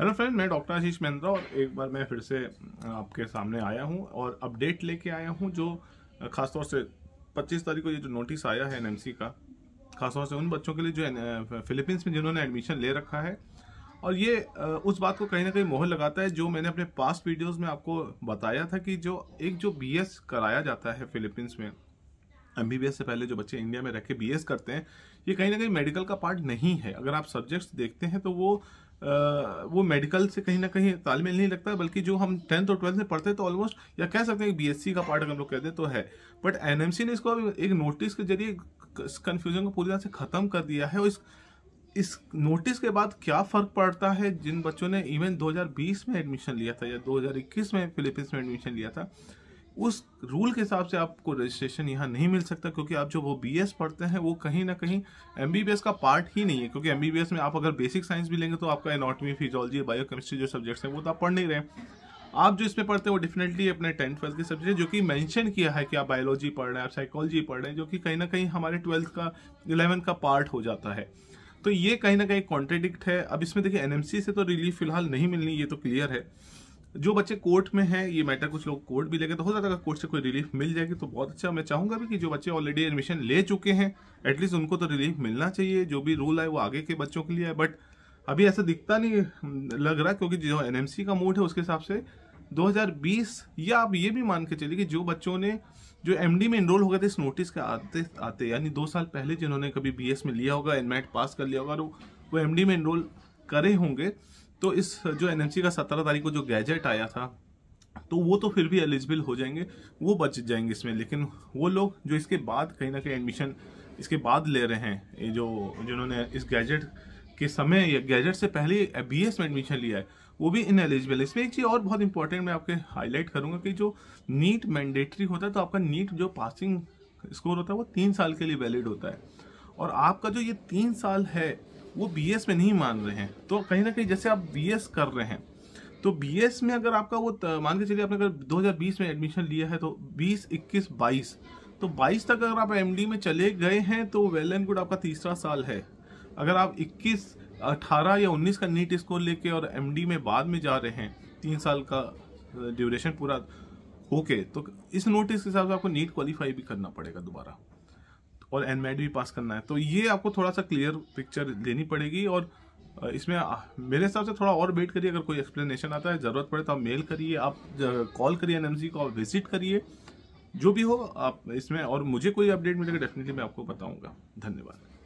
hello friend मैं doctor Ashish Mehandra और एक बार मैं फिर से आपके सामने आया हूं और अपडेट लेके आया हूं जो खासतौर से 25 तारीख को ये जो नोटिस आया है एनएमसी का खासतौर से उन बच्चों के लिए जो फिलीपींस में जिन्होंने एडमिशन ले रखा है और ये उस बात को कहीं ना कहीं मोहर लगाता है जो मैंने अपने पास्ट वीडियोज़ में आपको बताया था कि जो एक जो बी कराया जाता है फिलीपींस में एम से पहले जो बच्चे इंडिया में रह के बी करते हैं ये कहीं ना कहीं मेडिकल का पार्ट नहीं है अगर आप सब्जेक्ट्स देखते हैं तो वो वो मेडिकल से कहीं ना कहीं तालमेल नहीं लगता बल्कि जो हम टेंथ और ट्वेल्थ में पढ़ते तो ऑलमोस्ट या कह सकते हैं बीएससी का पार्ट हम लोग कहते तो है बट एनएमसी ने इसको एक नोटिस के जरिए इस कन्फ्यूजन को पूरी तरह से ख़त्म कर दिया है और इस इस नोटिस के बाद क्या फ़र्क पड़ता है जिन बच्चों ने इवन 2020 में एडमिशन लिया था या 2021 में फिलीपींस में एडमिशन लिया था उस रूल के हिसाब से आपको रजिस्ट्रेशन यहाँ नहीं मिल सकता क्योंकि आप जो वो बी पढ़ते हैं वो कहीं ना कहीं एम का पार्ट ही नहीं है क्योंकि एम में आप अगर बेसिक साइंस भी लेंगे तो आपका एनाटमी फिजोलॉजी बायोकेमिस्ट्री जो सब्जेक्ट्स हैं वो तो आप पढ़ नहीं रहे आप जो इसमें पढ़ते हैं वो डेफिनेटली अपने टेंथ ट्वेल्थ के सब्जेक्ट जो कि मेंशन किया है कि आप बायोलॉजी पढ़ रहे हैं आप साइकोलॉजी पढ़ रहे हैं जो कि कहीं ना कहीं हमारे ट्वेल्थ का इलेवंथ का पार्ट हो जाता है तो ये कहीं ना कहीं कॉन्ट्रेडिक्ट है अब इसमें देखिए एनएमसी से तो रिलीफ फिलहाल नहीं मिलनी ये तो क्लियर है जो बच्चे कोर्ट में हैं ये मैटर कुछ लोग कोर्ट भी लेंगे तो हो सकता है कोर्ट से कोई रिलीफ मिल जाएगी तो बहुत अच्छा मैं चाहूँगा भी कि जो बच्चे ऑलरेडी एडमिशन ले चुके हैं एटलीस्ट उनको तो रिलीफ मिलना चाहिए जो भी रूल है वो आगे के बच्चों के लिए है बट अभी ऐसा दिखता नहीं लग रहा क्योंकि जो एन का मूड है उसके हिसाब से 2020 या आप ये भी मान के चलिए कि जो बच्चों ने जो एम में इनरोल हो गए थे इस नोटिस के आते आते यानी दो साल पहले जिन्होंने कभी बी में लिया होगा एन पास कर लिया होगा और वो एम में इनरोल करे होंगे तो इस जो एन का सत्रह तारीख को जो गैजेट आया था तो वो तो फिर भी एलिजिबल हो जाएंगे वो बच जाएंगे इसमें लेकिन वो लोग जो इसके बाद कहीं ना कहीं एडमिशन इसके बाद ले रहे हैं ये जो जिन्होंने इस गैजेट के समय या गैजेट से पहले बी में एडमिशन लिया है वो भी इन एलिजिबल इसमें एक चीज़ और बहुत इंपॉर्टेंट मैं आपके हाईलाइट करूंगा कि जो नीट मैंडेटरी होता है तो आपका नीट जो पासिंग स्कोर होता है वो तीन साल के लिए वैलिड होता है और आपका जो ये तीन साल है वो बी में नहीं मान रहे हैं तो कहीं ना कहीं जैसे आप बी कर रहे हैं तो बी में अगर आपका वो मान के चलिए आपने अगर 2020 में एडमिशन लिया है तो 20, 21, 22 तो 22 तक अगर आप एम में चले गए हैं तो वेल एंड गुड आपका तीसरा साल है अगर आप 21, 18 या 19 का नीट स्कोर लेके और एम में बाद में जा रहे हैं तीन साल का ड्यूरेशन पूरा होके तो इस नोटिस के हिसाब से आपको नीट क्वालिफाई भी करना पड़ेगा दोबारा और एनमेड भी पास करना है तो ये आपको थोड़ा सा क्लियर पिक्चर लेनी पड़ेगी और इसमें मेरे हिसाब से थोड़ा और वेट करिए अगर कोई एक्सप्लेनेशन आता है ज़रूरत पड़े तो आप मेल करिए आप कॉल करिए एन को आप विजिट करिए जो भी हो आप इसमें और मुझे कोई अपडेट मिलेगा डेफिनेटली मैं आपको बताऊँगा धन्यवाद